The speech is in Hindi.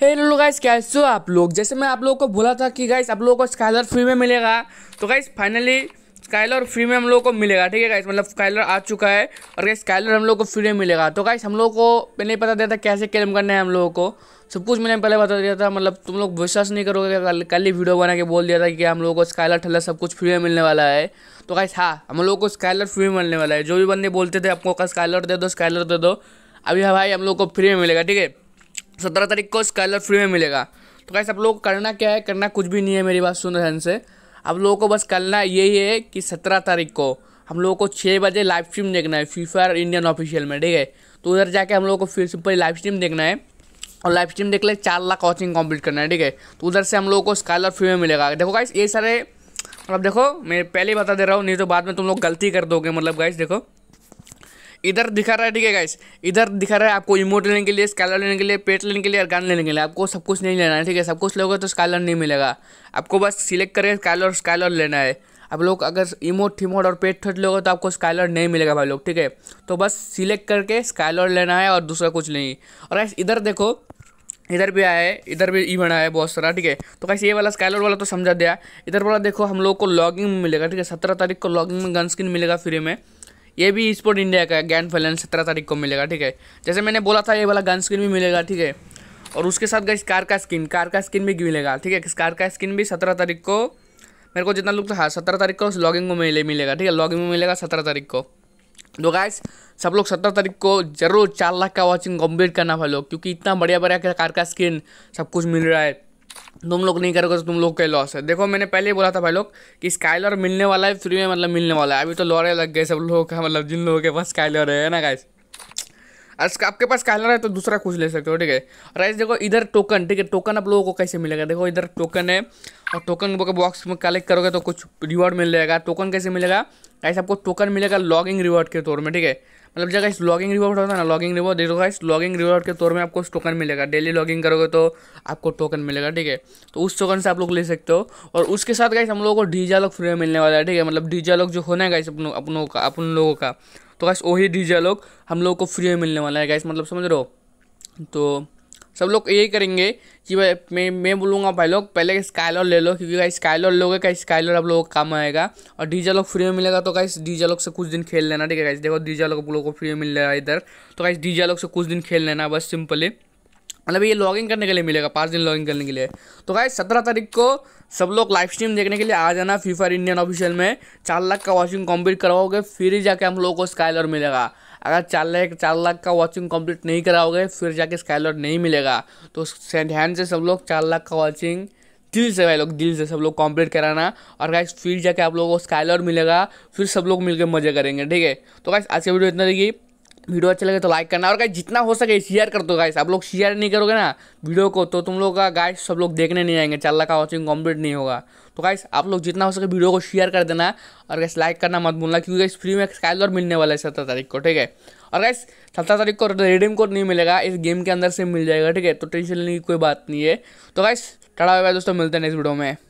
हेलो गाइस कैसे हो आप लोग जैसे मैं आप लोगों को बोला था कि गाइस आप लोगों को स्काइलर फ्री में मिलेगा तो गाइस फाइनली स्काइलर फ्री में हम लोग को मिलेगा ठीक है गाइस मतलब स्काइलर आ चुका है और गाइस स्काइलर हम लोग को फ्री में मिलेगा तो गाइस हम लोग को पहले पता दिया था कैसे क्लेम करना है हम लोगों को सब कुछ मैंने पहले बता दिया था मतलब तुम लोग विश्वास नहीं करोगे कल कल ही वीडियो बना के बोल दिया था कि हम लोगों को स्काइलर ठल्ला सब कुछ फ्री में मिलने वाला है तो गाइस हाँ हम लोगों को स्काइलर फ्री में मिलने वाला है जो भी बंदे बोलते थे आपको स्काइलर दे दो स्काइलर दे दो अभी हाँ भाई हम लोग को फ्री में मिलेगा ठीक है सत्रह तारीख को स्कॉलर फ्री में मिलेगा तो कैसे आप लोग को करना क्या है करना कुछ भी नहीं है मेरी बात सुन रहे से आप लोगों को बस करना यही है कि सत्रह तारीख को हम लोगों को छः बजे लाइव स्ट्रीम देखना है फीफा और इंडियन ऑफिशियल में ठीक है तो उधर जाके हम लोगों को फिर सिंपल लाइव स्ट्रीम देखना है और लाइव स्ट्रीम देख ले चार लाख कोचिंग कंप्लीट करना है ठीक है तो उधर से हम लोगों को स्कॉलर फ्री में मिलेगा देखो गाइस ये सारे मतलब देखो मैं पहले ही बता दे रहा हूँ नहीं तो बाद में तुम लोग गलती कर दोगे मतलब गाइस देखो इधर दिखा रहा है ठीक है गाइस इधर दिखा रहा है आपको इमोट लेने के लिए स्कैलर लेने के लिए पेट लेने के लिए और गान लेने के लिए आपको सब कुछ नहीं लेना है ठीक है सब कुछ लोगे तो स्कैलर नहीं मिलेगा आपको बस सिलेक्ट करके स्कैलर स्कैलर लेना है आप लोग अगर इमोट ठीमोट और पेट थोट लोगे तो आपको स्कैलर नहीं मिलेगा भाई लोग ठीक है तो बस सिलेक्ट करके स्कैलर लेना है और दूसरा कुछ नहीं और इधर देखो इधर भी आया है इधर भी ई बना है बहुत सारा ठीक है तो कैसे ये वाला स्कैलर वाला तो समझा दिया इधर वाला देखो हम लोग को लॉगिंग में मिलेगा ठीक है सत्रह तारीख को लॉगिंग में गन स्किन मिलेगा फ्री में ये भी स्पोर्ट इंडिया का गैन फैलन सत्रह तारीख को मिलेगा ठीक है जैसे मैंने बोला था ये वाला गन स्क्रीन भी मिलेगा ठीक है और उसके साथ गई कार का स्किन कार का स्किन भी मिलेगा ठीक है कार का स्किन भी सत्रह तारीख को मेरे को जितना लुक था हाँ, सत्रह तारीख को लॉगिंग में मिले मिलेगा ठीक है लॉगिंग में मिलेगा सत्रह तारीख को तो गाइस सब लोग सत्रह तारीख को जरूर चार लाख का वॉचिंग कंप्लीट करना भाई लोग क्योंकि इतना बढ़िया बढ़िया कार का स्किन सब कुछ मिल रहा है तुम लोग नहीं करोगे तो तुम लोग का लॉस है देखो मैंने पहले ही बोला था भाई लोग कि स्काइलर मिलने वाला है फ्री में मतलब मिलने वाला है अभी तो लॉरे लग गए सब लोगों का मतलब जिन लोगों के पास स्काइलर है ना गाइस अगर आपके पास कहला है तो दूसरा कुछ ले सकते हो ठीक है और ऐसे देखो इधर टोकन ठीक है टोकन आप लोगों को कैसे मिलेगा देखो इधर टोकन है और टोकन के बॉक्स में कलेक्ट करोगे तो कुछ रिवॉर्ड मिल जाएगा टोकन कैसे मिलेगा ऐसे आपको टोकन मिलेगा लॉगिंग रिवॉर्ड के तौर में ठीक है मतलब जगह इस लॉगिंग रिवॉर्ड होता है ना लॉगिंग रिवॉर्ड देखो इस लॉगिंग रिवॉर्ड के तौर में आपको टोकन मिलेगा डेली लॉगिंग करोगे तो आपको टोकन मिलेगा ठीक है तो उस टोकन से आप लोग ले सकते हो और उसके साथ गाइस हम लोगों को डीजा लॉग फ्री में मिलने वाला है ठीक है मतलब डीजा लॉग जो होना है गाइस अपनों का अपन लोगों का तो गैस वही डी लोग हम लोग को फ्री में मिलने वाला है गैस मतलब समझ रहे हो तो सब लोग यही करेंगे कि भाई मैं मैं बोलूँगा भाई लोग पहले स्काइलर ले लो क्योंकि गाइस स्काइलर लोगे का स्काइलर आप लोगों का काम आएगा और डीजा लोग फ्री में मिलेगा तो गाइस डीजे लोग से कुछ दिन खेल लेना ठीक है गाइस देखो डीजा लोग आप लोगों को फ्री में मिल रहा है इधर तो गाइस डीजे लोग से कुछ दिन खेल लेना बस सिंपली मतलब ये लॉगिंग करने के लिए मिलेगा पाँच दिन लॉगिंग करने के लिए तो भाई सत्रह तारीख को सब लोग लाइव स्ट्रीम देखने के लिए आ जाना फीफा इंडियन ऑफिशियल में चार लाख का वॉचिंग कंप्लीट कराओगे फिर ही जाके हम लोगों को स्काइलर मिलेगा अगर चार लाख चार लाख का वॉचिंग कंप्लीट नहीं कराओगे फिर जाके स्काइलर नहीं मिलेगा तो हैंड से सब लोग चार लाख का वॉचिंग दिल से भाई लोग दिल से सब लोग कंप्लीट कराना और गाइस फिर जाके आप लोगों को स्काइलर मिलेगा फिर सब लोग मिलकर मजे करेंगे ठीक है तो गाइस आज का वीडियो इतना देखिए वीडियो अच्छा लगे तो लाइक करना और गाइस जितना हो सके शेयर कर दो गाइस आप लोग शेयर नहीं करोगे ना वीडियो को तो तुम लोग का गाइस सब लोग देखने नहीं आएंगे रहा का वॉचिंग कम्प्लीट नहीं होगा तो गाइस आप लोग जितना हो सके वीडियो को शेयर कर देना और गैस लाइक करना मत भूलना क्योंकि इस फ्री में स्काइलर मिलने वाला है सत्रह तारीख को ठीक है और गैस सत्रह तारीख को रिडीम कोड नहीं मिलेगा इस गेम के अंदर से मिल जाएगा ठीक है तो टेंशन लेने की कोई बात नहीं है तो गाइस टाटा बाय दोस्तों मिलते हैं नेक्स्ट वीडियो में